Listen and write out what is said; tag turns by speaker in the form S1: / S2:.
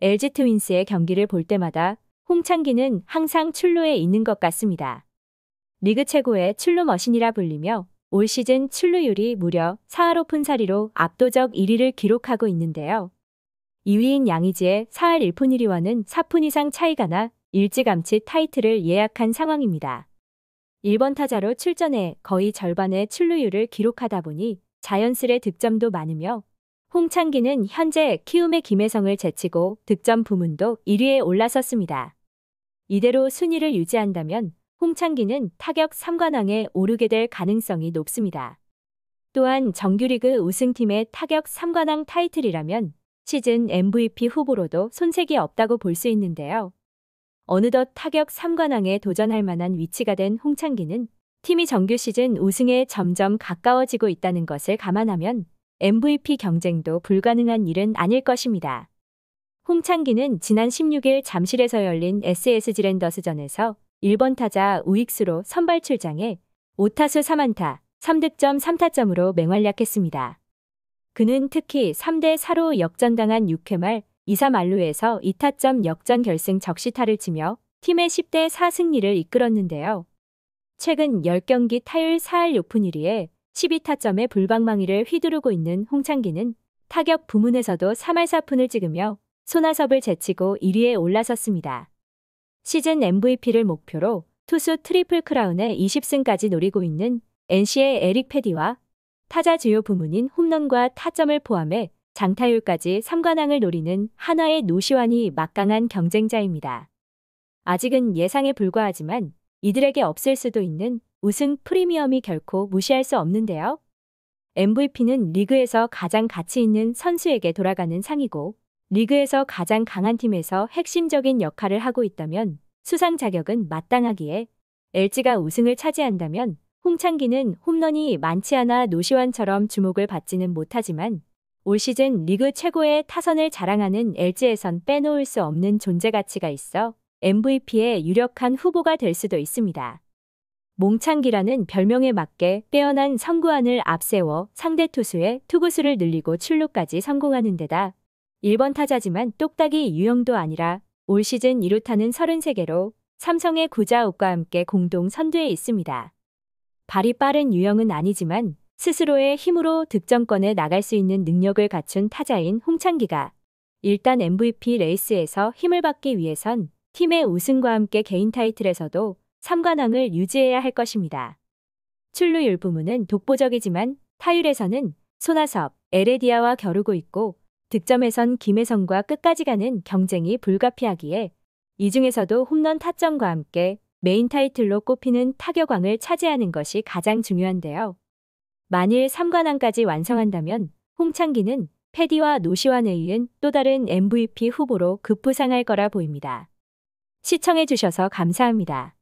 S1: LG 트윈스의 경기를 볼 때마다 홍창기는 항상 출루에 있는 것 같습니다. 리그 최고의 출루 머신이라 불리며 올 시즌 출루율이 무려 4할 5푼 4리로 압도적 1위를 기록하고 있는데요. 2위인 양의지의 4할 1푼 1위와는 4푼 이상 차이가 나 일찌감치 타이틀을 예약한 상황입니다. 1번 타자로 출전해 거의 절반의 출루율을 기록하다 보니 자연스레 득점도 많으며 홍창기는 현재 키움의 김혜성을 제치고 득점 부문도 1위에 올라섰습니다. 이대로 순위를 유지한다면 홍창기는 타격 3관왕에 오르게 될 가능성이 높습니다. 또한 정규리그 우승팀의 타격 3관왕 타이틀이라면 시즌 MVP 후보로도 손색이 없다고 볼 수 있는데요. 어느덧 타격 3관왕에 도전할 만한 위치가 된 홍창기는 팀이 정규 시즌 우승에 점점 가까워지고 있다는 것을 감안하면 MVP 경쟁도 불가능한 일은 아닐 것입니다. 홍창기는 지난 16일 잠실에서 열린 SSG 랜더스전에서 1번 타자 우익수로 선발 출장해 5타수 3안타, 3득점 3타점으로 맹활약했습니다. 그는 특히 3대 4로 역전당한 6회 말 2사 말루에서 2타점 역전 결승 적시타를 치며 팀의 10대 4승리를 이끌었는데요. 최근 10경기 타율 4할 6푼 1위에 12타점의 불방망이를 휘두르고 있는 홍창기는 타격 부문에서도 3할 4푼을 찍으며 손아섭을 제치고 1위에 올라섰습니다. 시즌 MVP를 목표로 투수 트리플 크라운의 20승까지 노리고 있는 NC의 에릭 패디와 타자 주요 부문인 홈런과 타점을 포함해 장타율까지 3관왕을 노리는 한화의 노시환이 막강한 경쟁자입니다. 아직은 예상에 불과하지만 이들에게 없을 수도 있는 우승 프리미엄이 결코 무시할 수 없는데요. MVP는 리그에서 가장 가치 있는 선수에게 돌아가는 상이고 리그에서 가장 강한 팀에서 핵심적인 역할을 하고 있다면 수상 자격은 마땅하기에 LG가 우승을 차지한다면 홍창기는 홈런이 많지 않아 노시환처럼 주목을 받지는 못하지만 올 시즌 리그 최고의 타선을 자랑하는 LG에선 빼놓을 수 없는 존재 가치가 있어 MVP의 유력한 후보가 될 수도 있습니다. 몽창기라는 별명에 맞게 빼어난 선구안을 앞세워 상대 투수의 투구수를 늘리고 출루까지 성공하는 데다 1번 타자지만 똑딱이 유형도 아니라 올 시즌 2루타는 33개로 삼성의 구자욱과 함께 공동 선두에 있습니다. 발이 빠른 유형은 아니지만 스스로의 힘으로 득점권에 나갈 수 있는 능력을 갖춘 타자인 홍창기가 일단 MVP 레이스에서 힘을 받기 위해선 팀의 우승과 함께 개인 타이틀에서도 3관왕을 유지해야 할 것입니다. 출루율 부문은 독보적이지만 타율에서는 손아섭, 에레디아와 겨루고 있고 득점에선 김혜성과 끝까지 가는 경쟁이 불가피하기에 이 중에서도 홈런 타점과 함께 메인 타이틀로 꼽히는 타격왕을 차지하는 것이 가장 중요한데요. 만일 3관왕까지 완성한다면 홍창기는 패디와 노시환에 이은 또 다른 MVP 후보로 급부상할 거라 보입니다. 시청해주셔서 감사합니다.